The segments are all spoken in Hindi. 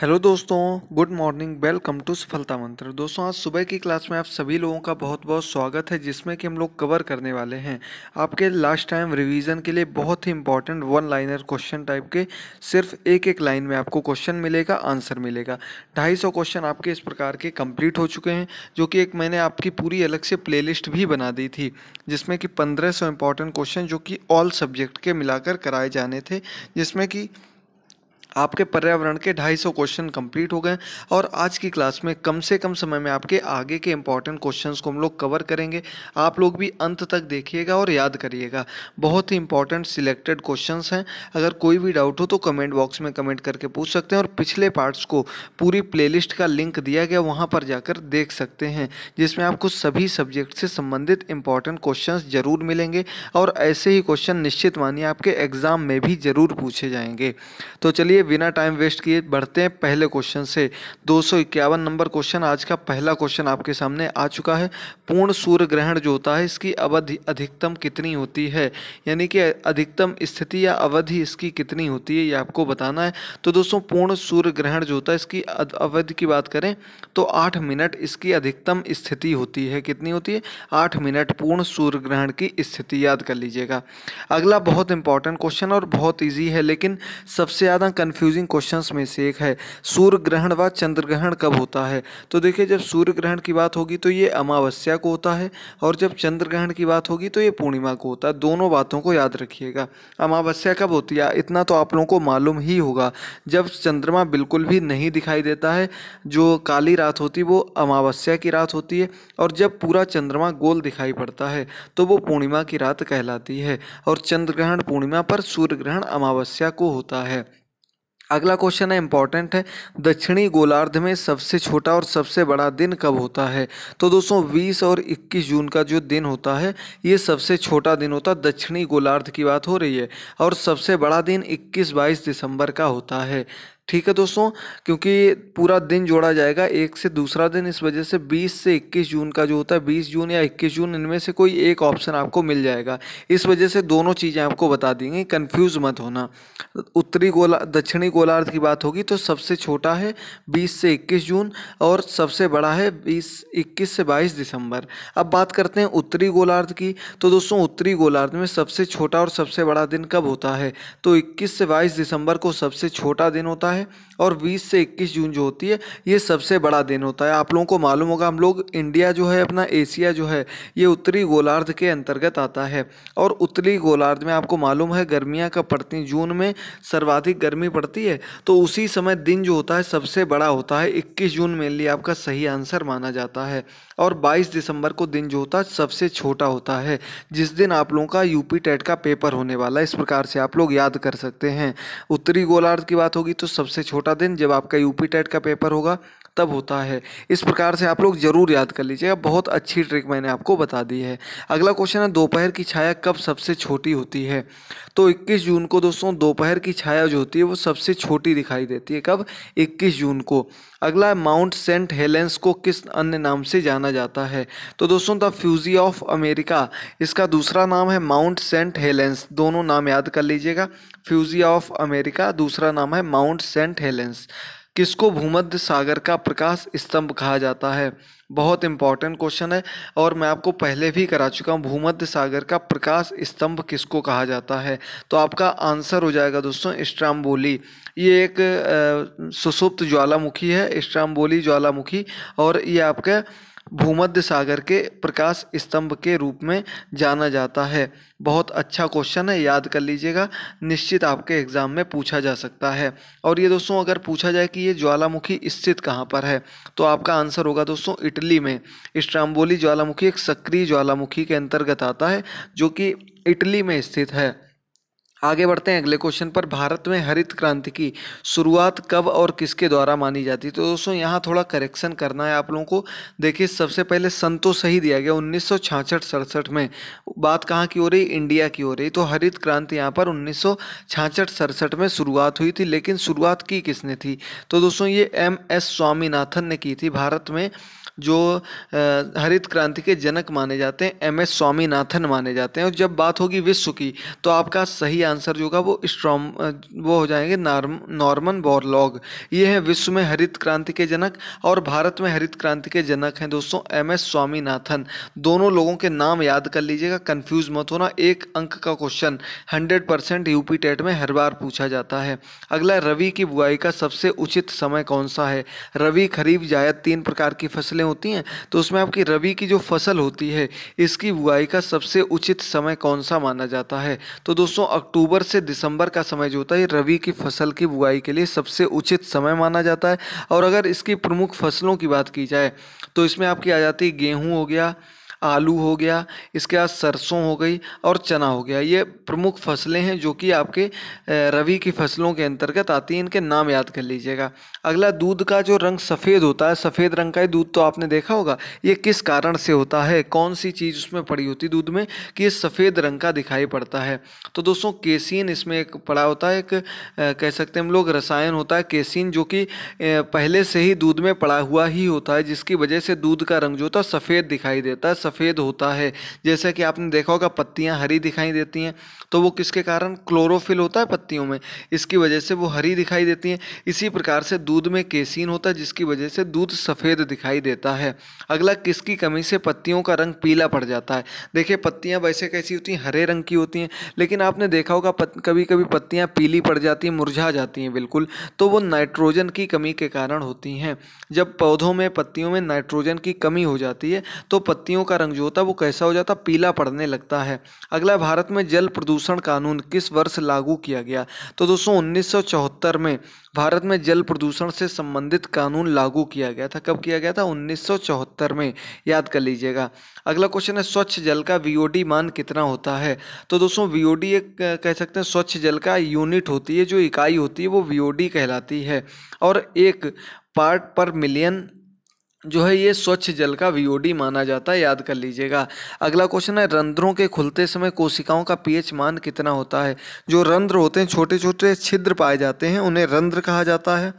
हेलो दोस्तों गुड मॉर्निंग वेलकम टू सफलता मंत्र दोस्तों आज सुबह की क्लास में आप सभी लोगों का बहुत बहुत स्वागत है जिसमें कि हम लोग कवर करने वाले हैं आपके लास्ट टाइम रिवीजन के लिए बहुत ही important one liner question type के सिर्फ एक एक लाइन में आपको क्वेश्चन मिलेगा आंसर मिलेगा ढाई सौ क्वेश्चन आपके इस प्रकार के कंप्लीट हो चुके हैं जो कि एक मैंने आपकी पूरी अलग से प्ले भी बना दी थी जिसमें कि पंद्रह सौ इंपॉर्टेंट क्वेश्चन जो कि ऑल सब्जेक्ट के मिलाकर कराए जाने थे जिसमें कि आपके पर्यावरण के 250 क्वेश्चन कंप्लीट हो गए और आज की क्लास में कम से कम समय में आपके आगे के इंपॉर्टेंट क्वेश्चंस को हम लोग कवर करेंगे आप लोग भी अंत तक देखिएगा और याद करिएगा बहुत ही इंपॉर्टेंट सिलेक्टेड क्वेश्चंस हैं अगर कोई भी डाउट हो तो कमेंट बॉक्स में कमेंट करके पूछ सकते हैं और पिछले पार्ट्स को पूरी प्ले का लिंक दिया गया वहाँ पर जाकर देख सकते हैं जिसमें आपको सभी सब्जेक्ट से संबंधित इंपॉर्टेंट क्वेश्चन ज़रूर मिलेंगे और ऐसे ही क्वेश्चन निश्चित मानिए आपके एग्ज़ाम में भी ज़रूर पूछे जाएंगे तो चलिए चलिए बिना टाइम वेस्ट किए बढ़ते हैं पहले क्वेश्चन से दो नंबर क्वेश्चन आज का पहला क्वेश्चन आपके सामने आ चुका है पूर्ण सूर्य ग्रहण जो होता है इसकी अवधि अधिकतम कितनी होती है यानी कि अधिकतम स्थिति या अवधि इसकी कितनी होती है ये आपको बताना है तो दोस्तों पूर्ण सूर्य ग्रहण जो होता है इसकी अवधि की बात करें तो आठ मिनट इसकी अधिकतम स्थिति होती है कितनी होती है आठ मिनट पूर्ण सूर्य ग्रहण की स्थिति याद कर लीजिएगा अगला बहुत इंपॉर्टेंट क्वेश्चन और बहुत ईजी है लेकिन सबसे ज़्यादा कन्फ्यूजिंग क्वेश्चंस में से एक है सूर्य ग्रहण व चंद्र ग्रहण कब होता है तो देखिए जब सूर्य ग्रहण की बात होगी तो ये अमावस्या को होता है और जब चंद्र ग्रहण की बात होगी तो ये पूर्णिमा को होता है दोनों बातों को याद रखिएगा अमावस्या कब होती है इतना तो आप लोगों को मालूम ही होगा जब चंद्रमा बिल्कुल भी नहीं दिखाई देता है जो काली रात होती वो अमावस्या की रात होती है और जब पूरा चंद्रमा गोल दिखाई पड़ता है तो वो पूर्णिमा की रात कहलाती है और चंद्र ग्रहण पूर्णिमा पर सूर्य ग्रहण अमावस्या को होता है अगला क्वेश्चन है इंपॉर्टेंट है दक्षिणी गोलार्ध में सबसे छोटा और सबसे बड़ा दिन कब होता है तो दोस्तों 20 और 21 जून का जो दिन होता है ये सबसे छोटा दिन होता है दक्षिणी गोलार्ध की बात हो रही है और सबसे बड़ा दिन 21-22 दिसंबर का होता है ठीक है दोस्तों क्योंकि पूरा दिन जोड़ा जाएगा एक से दूसरा दिन इस वजह से 20 से 21 जून का जो होता है 20 जून या 21 जून इनमें से कोई एक ऑप्शन आपको मिल जाएगा इस वजह से दोनों चीज़ें आपको बता देंगे कंफ्यूज कन्फ्यूज़ मत होना उत्तरी गोला दक्षिणी गोलार्ध की बात होगी तो सबसे छोटा है बीस से इक्कीस जून और सबसे बड़ा है बीस इक्कीस से बाईस दिसंबर अब बात करते हैं उत्तरी गोलार्ध की तो दोस्तों उत्तरी गोलार्ध में सबसे छोटा और सबसे बड़ा दिन कब होता है तो इक्कीस से बाईस दिसंबर को सबसे छोटा दिन होता है होता है और 20 से 21 जून जो होती है ये सबसे बड़ा दिन होता है आप लोगों को मालूम होगा हम लोग इंडिया जो है अपना एशिया जो है ये उत्तरी गोलार्ध के अंतर्गत आता है और उत्तरी गोलार्ध में आपको मालूम है गर्मियाँ कब पड़ती जून में सर्वाधिक गर्मी पड़ती है तो उसी समय दिन जो होता है सबसे बड़ा होता है इक्कीस जून मेनली आपका सही आंसर माना जाता है और बाईस दिसंबर को दिन जो होता है सबसे छोटा होता है जिस दिन आप लोगों का यूपी टेट का पेपर होने वाला है इस प्रकार से आप लोग याद कर सकते हैं उत्तरी गोलार्ध की बात होगी तो सब सबसे छोटा दिन जब आपका यूपी टेट का पेपर होगा तब होता है इस प्रकार से आप लोग ज़रूर याद कर लीजिएगा बहुत अच्छी ट्रिक मैंने आपको बता दी है अगला क्वेश्चन है दोपहर की छाया कब सबसे छोटी होती है तो 21 जून को दोस्तों दोपहर की छाया जो होती है वो सबसे छोटी दिखाई देती है कब 21 जून को अगला है माउंट सेंट हेलेंस को किस अन्य नाम से जाना जाता है तो दोस्तों द फ्यूजी ऑफ अमेरिका इसका दूसरा नाम है माउंट सेंट हेलेंस दोनों नाम याद कर लीजिएगा फ्यूजी ऑफ अमेरिका दूसरा नाम है माउंट सेंट हेलेंस किसको भूमध्य सागर का प्रकाश स्तंभ कहा जाता है बहुत इंपॉर्टेंट क्वेश्चन है और मैं आपको पहले भी करा चुका हूँ भूमध्य सागर का प्रकाश स्तंभ किसको कहा जाता है तो आपका आंसर हो जाएगा दोस्तों स्ट्राम्बोली ये एक सुसुप्त ज्वालामुखी है स्ट्राम्बोली ज्वालामुखी और ये आपका भूमध्य सागर के प्रकाश स्तंभ के रूप में जाना जाता है बहुत अच्छा क्वेश्चन है याद कर लीजिएगा निश्चित आपके एग्ज़ाम में पूछा जा सकता है और ये दोस्तों अगर पूछा जाए कि ये ज्वालामुखी स्थित कहाँ पर है तो आपका आंसर होगा दोस्तों इटली में स्ट्राम्बोली ज्वालामुखी एक सक्रिय ज्वालामुखी के अंतर्गत आता है जो कि इटली में स्थित है आगे बढ़ते हैं अगले क्वेश्चन पर भारत में हरित क्रांति की शुरुआत कब और किसके द्वारा मानी जाती है तो दोस्तों यहाँ थोड़ा करेक्शन करना है आप लोगों को देखिए सबसे पहले सन तो सही दिया गया उन्नीस सौ सड़सठ में बात कहाँ की हो रही इंडिया की हो रही तो हरित क्रांति यहाँ पर उन्नीस सौ सड़सठ में शुरुआत हुई थी लेकिन शुरुआत की किसने थी तो दोस्तों ये एम एस स्वामीनाथन ने की थी भारत में जो हरित क्रांति के जनक माने जाते हैं एम एस स्वामीनाथन माने जाते हैं और जब बात होगी विश्व की तो आपका सही आंसर जो होगा वो स्ट्रॉम वो हो जाएंगे नॉर्म नॉर्मन बोरलॉग ये है विश्व में हरित क्रांति के जनक और भारत में हरित क्रांति के जनक हैं दोस्तों एम एस स्वामीनाथन दोनों लोगों के नाम याद कर लीजिएगा कन्फ्यूज मत होना एक अंक का question hundred percent UP TET में हर बार पूछा जाता है अगला रवि की बुआई का सबसे उचित समय कौन सा है रवि खरीफ जायद तीन प्रकार की फसलें होती हैं तो उसमें आपकी रवि की जो फसल होती है इसकी बुआई का सबसे उचित समय कौन सा माना जाता है तो दोस्तों अक्टूबर अक्टूबर से दिसंबर का समय जो होता है ये की फसल की बुआई के लिए सबसे उचित समय माना जाता है और अगर इसकी प्रमुख फसलों की बात की जाए तो इसमें आपकी आ जाती है गेहूँ हो गया आलू हो गया इसके बाद सरसों हो गई और चना हो गया ये प्रमुख फसलें हैं जो कि आपके रवि की फसलों के अंतर्गत आती हैं इनके नाम याद कर लीजिएगा अगला दूध का जो रंग सफ़ेद होता है सफ़ेद रंग का ही दूध तो आपने देखा होगा ये किस कारण से होता है कौन सी चीज़ उसमें पड़ी होती दूध में कि ये सफ़ेद रंग का दिखाई पड़ता है तो दोस्तों केसिन इसमें एक पड़ा होता है एक कह सकते हैं हम लोग रसायन होता है केसिन जो कि पहले से ही दूध में पड़ा हुआ ही होता है जिसकी वजह से दूध का रंग जो होता है सफ़ेद दिखाई देता है सफ़ेद होता है जैसे कि आपने देखा होगा पत्तियाँ हरी दिखाई देती हैं तो वो किसके कारण क्लोरोफिल होता है पत्तियों में इसकी वजह से वो हरी दिखाई देती हैं इसी प्रकार से दूध में केसिन होता है जिसकी वजह से दूध सफ़ेद दिखाई देता है अगला किसकी कमी से पत्तियों का रंग पीला पड़ जाता है देखिए पत्तियाँ वैसे कैसी होती हैं हरे रंग की होती हैं लेकिन आपने देखा होगा कभी कभी पत्तियाँ पीली पड़ जाती हैं मुरझा जाती हैं बिल्कुल तो वो नाइट्रोजन की कमी के कारण होती हैं जब पौधों में पत्तियों में नाइट्रोजन की कमी हो जाती है तो पत्तियों का रंग जो होता है वो कैसा हो जाता पीला पड़ने लगता है अगला भारत में जल प्रदूषण कानून किस वर्ष लागू किया गया तो दोस्तों उन्नीस में भारत में जल प्रदूषण से संबंधित कानून लागू किया गया था कब किया गया था उन्नीस में याद कर लीजिएगा अगला क्वेश्चन है स्वच्छ जल का वी मान कितना होता है तो दोस्तों वी एक कह सकते हैं स्वच्छ जल का यूनिट होती है जो इकाई होती है वो वी कहलाती है और एक पार्ट पर मिलियन जो है ये स्वच्छ जल का वीओडी माना जाता है याद कर लीजिएगा अगला क्वेश्चन है रंध्रों के खुलते समय कोशिकाओं का पीएच मान कितना होता है जो रंध्र होते हैं छोटे छोटे छिद्र पाए जाते हैं उन्हें रंध्र कहा जाता है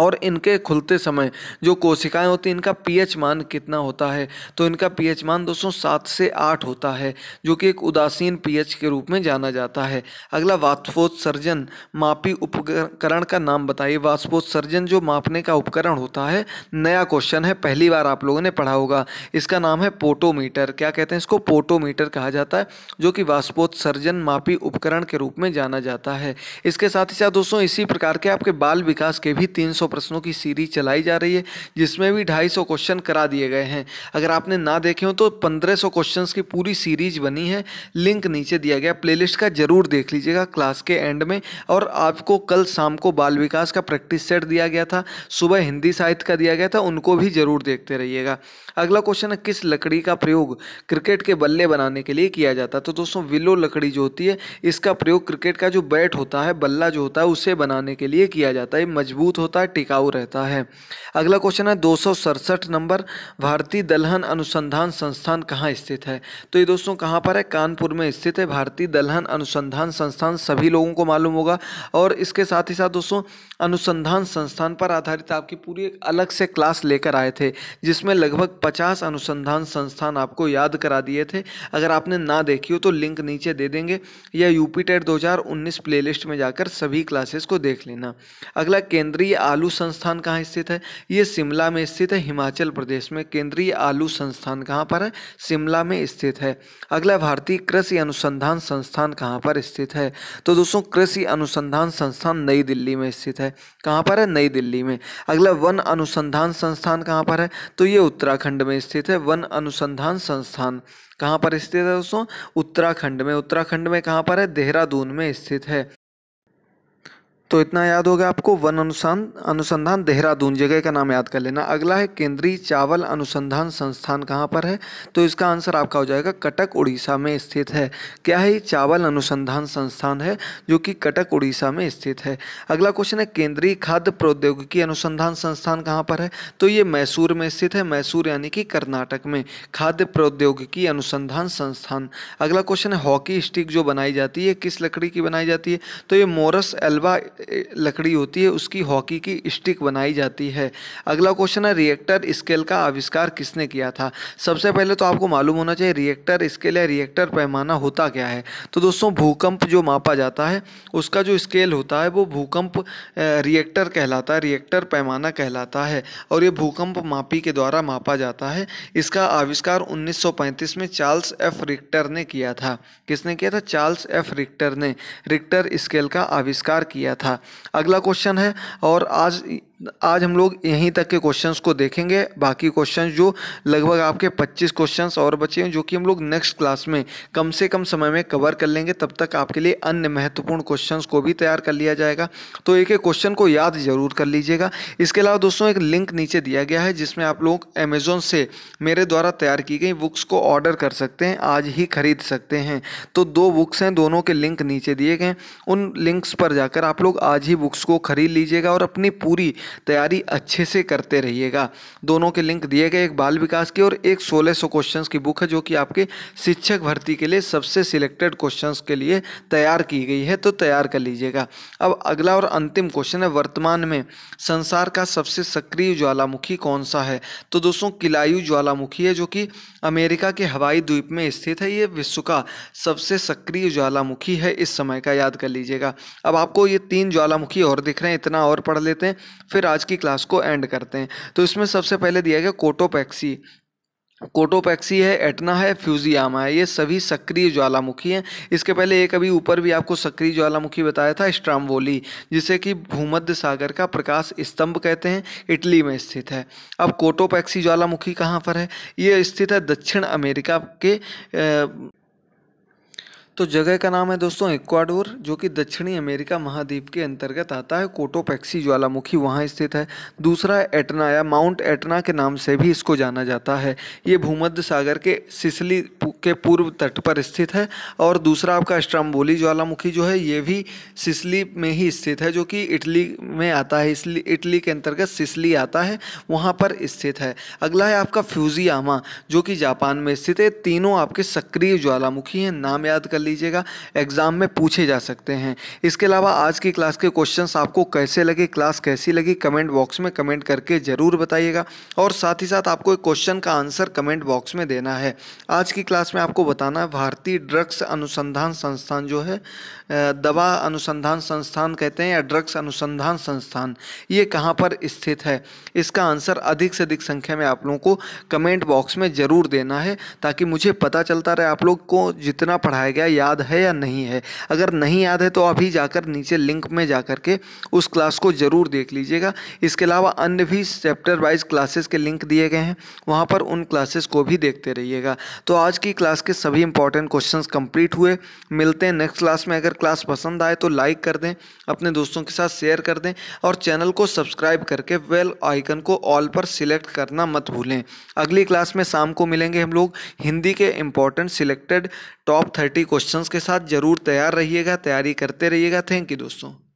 और इनके खुलते समय जो कोशिकाएं होती हैं इनका पीएच मान कितना होता है तो इनका पीएच मान दोस्तों सात से आठ होता है जो कि एक उदासीन पीएच के रूप में जाना जाता है अगला वाष्पोत्सर्जन मापी उपकरण का नाम बताइए वाष्पोत्सर्जन जो मापने का उपकरण होता है नया क्वेश्चन है पहली बार आप लोगों ने पढ़ा होगा इसका नाम है पोटोमीटर क्या कहते हैं इसको पोटोमीटर कहा जाता है जो कि वाष्पोत्सर्जन मापी उपकरण के रूप में जाना जाता है इसके साथ ही साथ दोस्तों इसी प्रकार के आपके बाल विकास के भी तीन सौ प्रश्नों की सीरीज चलाई जा रही है जिसमें भी सौ क्वेश्चन करा दिए गए हैं अगर आपने ना देखे हो तो 1500 क्वेश्चंस की पूरी सीरीज बनी है लिंक नीचे दिया गया प्लेलिस्ट का जरूर देख लीजिएगा क्लास के एंड में और आपको कल शाम को बाल विकास का प्रैक्टिस सेट दिया गया था सुबह हिंदी साहित्य का दिया गया था उनको भी जरूर देखते रहिएगा अगला क्वेश्चन है किस लकड़ी का प्रयोग क्रिकेट के बल्ले बनाने के लिए किया जाता है तो दोस्तों विलो लकड़ी जो होती है इसका प्रयोग क्रिकेट का जो बैट होता है बल्ला जो होता है उसे बनाने के लिए किया जाता है मजबूत होता है टिकाऊ रहता है अगला क्वेश्चन है दो नंबर भारतीय दलहन अनुसंधान संस्थान कहाँ स्थित है तो ये दोस्तों कहाँ पर है कानपुर में स्थित है भारतीय दलहन अनुसंधान संस्थान सभी लोगों को मालूम होगा और इसके साथ ही साथ दोस्तों अनुसंधान संस्थान पर आधारित आपकी पूरी एक अलग से क्लास लेकर आए थे जिसमें लगभग पचास अनुसंधान संस्थान आपको याद करा दिए थे अगर आपने ना देखी हो तो लिंक नीचे दे देंगे या यूपी टेट दो में जाकर सभी क्लासेस को देख लेना अगला केंद्रीय आलू आलू संस्थान कहाँ स्थित है ये शिमला में स्थित है हिमाचल प्रदेश में केंद्रीय आलू संस्थान कहाँ पर है शिमला में स्थित है अगला भारतीय कृषि अनुसंधान संस्थान कहाँ पर स्थित है तो दोस्तों कृषि अनुसंधान संस्थान नई दिल्ली में स्थित है कहाँ पर है नई दिल्ली में अगला वन अनुसंधान संस्थान कहाँ पर है तो ये उत्तराखंड में स्थित है वन अनुसंधान संस्थान कहाँ पर स्थित है दोस्तों उत्तराखंड में उत्तराखंड में कहाँ पर है देहरादून में स्थित है तो इतना याद हो गया आपको वन अनुसंधान अनुसंधान देहरादून जगह का नाम याद कर लेना अगला है केंद्रीय चावल अनुसंधान संस्थान कहाँ पर है तो इसका आंसर आपका हो जाएगा कटक उड़ीसा में स्थित है क्या है ये चावल अनुसंधान संस्थान है जो कि कटक उड़ीसा में स्थित है अगला क्वेश्चन है केंद्रीय खाद्य प्रौद्योगिकी अनुसंधान संस्थान कहाँ पर है तो ये मैसूर में स्थित है मैसूर यानी कि कर्नाटक में खाद्य प्रौद्योगिकी अनुसंधान संस्थान अगला क्वेश्चन है हॉकी स्टिक जो बनाई जाती है किस लकड़ी की बनाई जाती है तो ये मोरस एल्वा लकड़ी होती है उसकी हॉकी की स्टिक बनाई जाती है अगला क्वेश्चन है रिएक्टर स्केल का आविष्कार किसने किया था सबसे पहले तो आपको मालूम होना चाहिए रिएक्टर स्केल या रिएक्टर पैमाना होता क्या है तो दोस्तों भूकंप जो मापा जाता है उसका जो स्केल होता है वो भूकंप रिएक्टर कहलाता है रिएक्टर पैमाना कहलाता है और ये भूकंप मापी के द्वारा मापा जाता है इसका आविष्कार 1935 में चार्ल्स एफ रिक्टर ने किया था किसने किया था चार्ल्स एफ रिक्टर ने रिक्टर स्केल का आविष्कार किया था था अगला क्वेश्चन है और आज आज हम लोग यहीं तक के क्वेश्चंस को देखेंगे बाकी क्वेश्चंस जो लगभग आपके 25 क्वेश्चंस और बचे हैं जो कि हम लोग नेक्स्ट क्लास में कम से कम समय में कवर कर लेंगे तब तक आपके लिए अन्य महत्वपूर्ण क्वेश्चंस को भी तैयार कर लिया जाएगा तो एक एक क्वेश्चन को याद जरूर कर लीजिएगा इसके अलावा दोस्तों एक लिंक नीचे दिया गया है जिसमें आप लोग अमेजोन से मेरे द्वारा तैयार की गई बुक्स को ऑर्डर कर सकते हैं आज ही खरीद सकते हैं तो दो बुक्स हैं दोनों के लिंक नीचे दिए गए उन लिंक्स पर जाकर आप लोग आज ही बुक्स को खरीद लीजिएगा और अपनी पूरी तैयारी अच्छे से करते रहिएगा दोनों के लिंक दिए गए एक बाल विकास की और एक सोलह सौ क्वेश्चन की बुक है जो कि आपके शिक्षक भर्ती के लिए सबसे सिलेक्टेड क्वेश्चन के लिए तैयार की गई है तो तैयार कर लीजिएगा अब अगला और अंतिम क्वेश्चन है वर्तमान में संसार का सबसे सक्रिय ज्वालामुखी कौन सा है तो दोस्तों किलायु ज्वालामुखी है जो कि अमेरिका के हवाई द्वीप में स्थित है ये विश्व का सबसे सक्रिय ज्वालामुखी है इस समय का याद कर लीजिएगा अब आपको ये तीन ज्वालामुखी और दिख रहे हैं इतना और पढ़ लेते हैं फिर आज की क्लास को एंड करते हैं तो इसमें सबसे पहले दिया गया कोटोपैक्सी कोटोपैक्सी है एटना है फ्यूजियामा है ये सभी सक्रिय ज्वालामुखी हैं इसके पहले एक अभी ऊपर भी आपको सक्रिय ज्वालामुखी बताया था स्ट्राम्बोली जिसे कि भूमध्य सागर का प्रकाश स्तंभ कहते हैं इटली में स्थित है अब कोटोपैक्सी ज्वालामुखी कहाँ पर है ये स्थित है दक्षिण अमेरिका के आ, तो जगह का नाम है दोस्तों इक्वाडोर जो कि दक्षिणी अमेरिका महाद्वीप के अंतर्गत आता है कोटोपैक्सी ज्वालामुखी वहाँ स्थित है दूसरा एटना या माउंट एटना के नाम से भी इसको जाना जाता है ये भूमध्य सागर के सिसली के पूर्व तट पर स्थित है और दूसरा आपका स्ट्राम्बोली ज्वालामुखी जो है ये भी सिसली में ही स्थित है जो कि इटली में आता है इसलिए इटली के अंतर्गत सिसली आता है वहाँ पर स्थित है अगला है आपका फ्यूजियामा जो कि जापान में स्थित है तीनों आपके सक्रिय ज्वालामुखी हैं नाम याद कर लीजिएगा एग्ज़ाम में पूछे जा सकते हैं इसके अलावा आज की क्लास के क्वेश्चन आपको कैसे लगे क्लास कैसी लगी कमेंट बॉक्स में कमेंट करके ज़रूर बताइएगा और साथ ही साथ आपको एक क्वेश्चन का आंसर कमेंट बॉक्स में देना है आज की क्लास में आपको बताना है भारतीय ड्रग्स अनुसंधान संस्थान जो है दवा अनुसंधान संस्थान कहते हैं या ड्रग्स अनुसंधान संस्थान ये कहाँ पर स्थित है इसका आंसर अधिक से अधिक संख्या में आप लोगों को कमेंट बॉक्स में ज़रूर देना है ताकि मुझे पता चलता रहे आप लोग को जितना पढ़ाया गया याद है या नहीं है अगर नहीं याद है तो अभी जाकर नीचे लिंक में जा कर के उस क्लास को ज़रूर देख लीजिएगा इसके अलावा अन्य भी चैप्टर वाइज क्लासेस के लिंक दिए गए हैं वहाँ पर उन क्लासेस को भी देखते रहिएगा तो आज की क्लास के सभी इंपॉर्टेंट क्वेश्चन कंप्लीट हुए मिलते हैं नेक्स्ट क्लास में अगर क्लास पसंद आए तो लाइक कर दें अपने दोस्तों के साथ शेयर कर दें और चैनल को सब्सक्राइब करके वेल आइकन को ऑल पर सिलेक्ट करना मत भूलें अगली क्लास में शाम को मिलेंगे हम लोग हिंदी के important selected top thirty question questions के साथ ज़रूर तैयार रहिएगा तैयारी करते रहिएगा थैंक यू दोस्तों